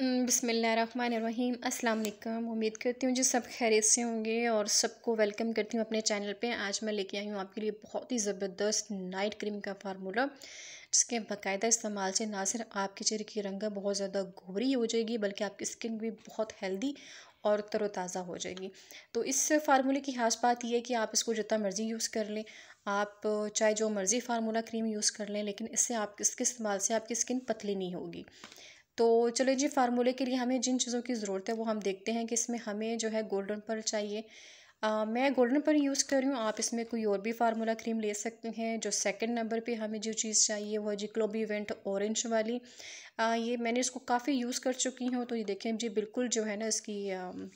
बिसमीम अल्लाम उम्मीद करती हूँ जी सब खैरियत से होंगे और सबको वेलकम करती हूँ अपने चैनल पे आज मैं लेके आई हूँ आपके लिए बहुत ही ज़बरदस्त नाइट क्रीम का फार्मूला जिसके बाकायदा इस्तेमाल से ना सिर्फ आपके चेहरे की रंग बहुत ज़्यादा गोरी हो जाएगी बल्कि आपकी स्किन भी बहुत हेल्दी और तरोताज़ा हो जाएगी तो इस फार्मूले की खास बात यह है कि आप इसको जितना मर्ज़ी यूज़ कर लें आप चाहे जो मर्ज़ी फार्मूला क्रीम यूज़ कर लें लेकिन इससे आप इसके इस्तेमाल से आपकी स्किन पतली नहीं होगी तो चलो जी फार्मूले के लिए हमें जिन चीज़ों की ज़रूरत है वो हम देखते हैं कि इसमें हमें जो है गोल्डन पर चाहिए आ, मैं गोल्डन पर यूज़ कर रही हूँ आप इसमें कोई और भी फार्मूला क्रीम ले सकते हैं जो सेकंड नंबर पे हमें जो चीज़ चाहिए वो है जी इवेंट ऑरेंज वाली आ, ये मैंने इसको काफ़ी यूज़ कर चुकी हूँ तो ये देखें जी बिल्कुल जो है ना इसकी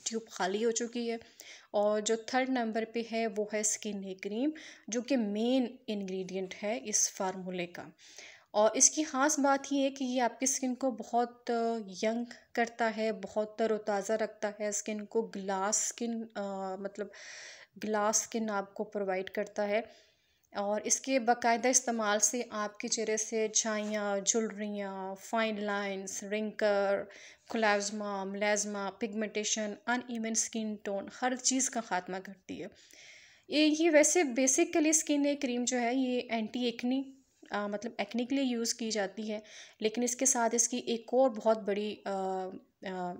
ट्यूब खाली हो चुकी है और जो थर्ड नंबर पर है वो है स्किन क्रीम जो कि मेन इन्ग्रीडियंट है इस फार्मूले का और इसकी ख़ास बात ये है कि ये आपकी स्किन को बहुत यंग करता है बहुत तरोताज़ा रखता है स्किन को ग्लास स्किन मतलब ग्लास स्किन आपको प्रोवाइड करता है और इसके बाकायदा इस्तेमाल से आपके चेहरे से छाइयाँ झुलरियाँ फाइन लाइंस रिंकर कोलाज्मा melasma pigmentation even skin tone हर चीज़ का ख़ात्मा करती है ये ये वैसे बेसिकली स्किन क्रीम जो है ये एंटी एक्नी आ, मतलब एक्निकली लिए यूज़ की जाती है लेकिन इसके साथ इसकी एक और बहुत बड़ी आ, आ,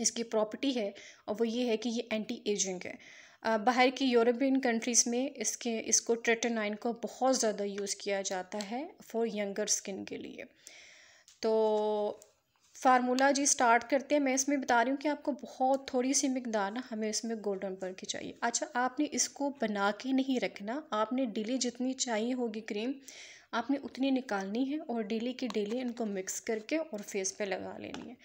इसकी प्रॉपर्टी है और वो ये है कि ये एंटी एजिंग है बाहर की यूरोपियन कंट्रीज़ में इसके इसको ट्रेटेनाइन को बहुत ज़्यादा यूज़ किया जाता है फॉर यंगर स्किन के लिए तो फार्मूला जी स्टार्ट करते हैं मैं इसमें बता रही हूँ कि आपको बहुत थोड़ी सी मकदार ना हमें इसमें गोल्डन पर की चाहिए अच्छा आपने इसको बना के नहीं रखना आपने डेली जितनी चाहिए होगी क्रीम आपने उतनी निकालनी है और डेली की डेली इनको मिक्स करके और फेस पे लगा लेनी है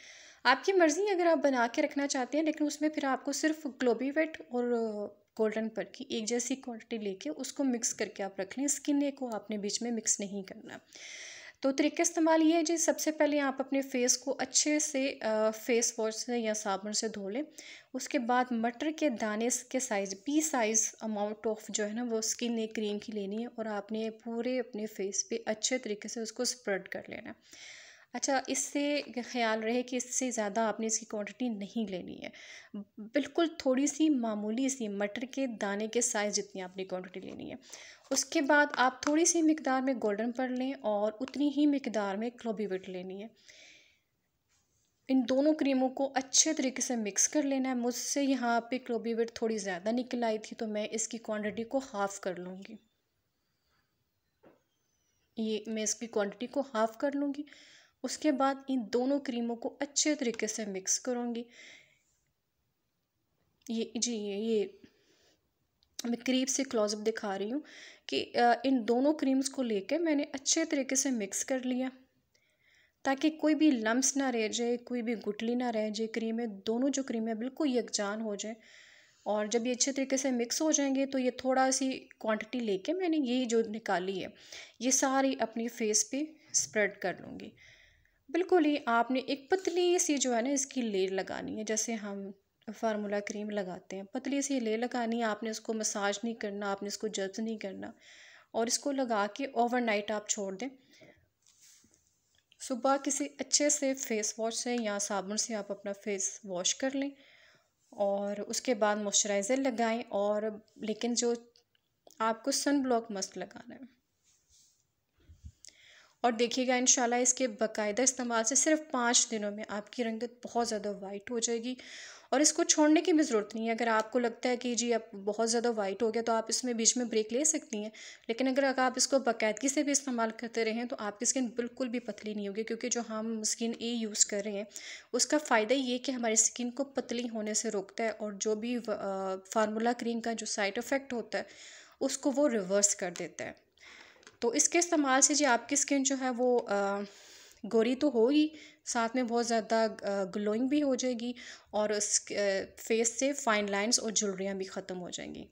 आपकी मर्ज़ी अगर आप बना के रखना चाहते हैं लेकिन उसमें फिर आपको सिर्फ ग्लोबीवेट और गोल्डन पर की एक जैसी क्वांटिटी लेके उसको मिक्स करके आप रख लें स्किन को आपने बीच में मिक्स नहीं करना तो तरीके इस्तेमाल ये है जी सबसे पहले आप अपने फेस को अच्छे से फेस वॉश से या साबुन से धो लें उसके बाद मटर के दाने के size pea size amount of जो है ना वो स्किन एक क्रीम की लेनी है और आपने पूरे अपने फेस पे अच्छे तरीके से उसको स्प्रेड कर लेना है अच्छा इससे ख्याल रहे कि इससे ज़्यादा आपने इसकी क्वांटिटी नहीं लेनी है बिल्कुल थोड़ी सी मामूली सी मटर के दाने के साइज़ जितनी आपने क्वांटिटी लेनी है उसके बाद आप थोड़ी सी मकदार में गोल्डन पर लें और उतनी ही मकदार में क्लोबीविट लेनी है इन दोनों क्रीमों को अच्छे तरीके से मिक्स कर लेना है मुझसे यहाँ पे क्लोबीविट थोड़ी ज़्यादा निकल आई थी तो मैं इसकी क्वांटिटी को हाफ़ कर लूँगी ये मैं इसकी क्वांटिटी को हाफ़ कर लूँगी उसके बाद इन दोनों क्रीमों को अच्छे तरीके से मिक्स करूँगी ये जी ये ये मैं करीब से क्लोजअप दिखा रही हूँ कि इन दोनों क्रीम्स को लेकर मैंने अच्छे तरीके से मिक्स कर लिया ताकि कोई भी लम्स ना रह जाए कोई भी गुटली ना रह जाए क्रीमें दोनों जो क्रीमें बिल्कुल यकजान हो जाए और जब ये अच्छे तरीके से मिक्स हो जाएंगे तो ये थोड़ा सी क्वांटिटी लेके मैंने ये जो निकाली है ये सारी अपनी फेस पे स्प्रेड कर लूँगी बिल्कुल ही आपने एक पतली सी जो है ना इसकी लेर लगानी है जैसे हम फार्मूला क्रीम लगाते हैं पतली सी लेर लगानी है आपने उसको मसाज नहीं करना आपने इसको जब्त नहीं करना और इसको लगा के ओवरनाइट आप छोड़ दें सुबह किसी अच्छे से फेस वॉश से या साबुन से आप अपना फेस वॉश कर लें और उसके बाद मॉइस्चराइज़र लगाएं और लेकिन जो आपको सन ब्लॉक मस्त लगाना है और देखिएगा इन इसके बाकायदा इस्तेमाल से सिर्फ पाँच दिनों में आपकी रंगत बहुत ज़्यादा वाइट हो जाएगी और इसको छोड़ने की भी ज़रूरत नहीं है अगर आपको लगता है कि जी अब बहुत ज़्यादा वाइट हो गया तो आप इसमें बीच में ब्रेक ले सकती हैं लेकिन अगर आप इसको बाकायदगी से भी इस्तेमाल करते रहें तो आपकी स्किन बिल्कुल भी पतली नहीं होगी क्योंकि जो हम स्किन ए यूज़ कर रहे हैं उसका फ़ायदा ये कि हमारी स्किन को पतली होने से रोकता है और जो भी फार्मूला क्रीम का जो साइड इफ़ेक्ट होता है उसको वो रिवर्स कर देता है तो इसके इस्तेमाल से जी आपकी स्किन जो है वो गोरी तो होगी साथ में बहुत ज़्यादा ग्लोइंग भी हो जाएगी और फेस से फाइन लाइंस और जुलरियाँ भी ख़त्म हो जाएंगी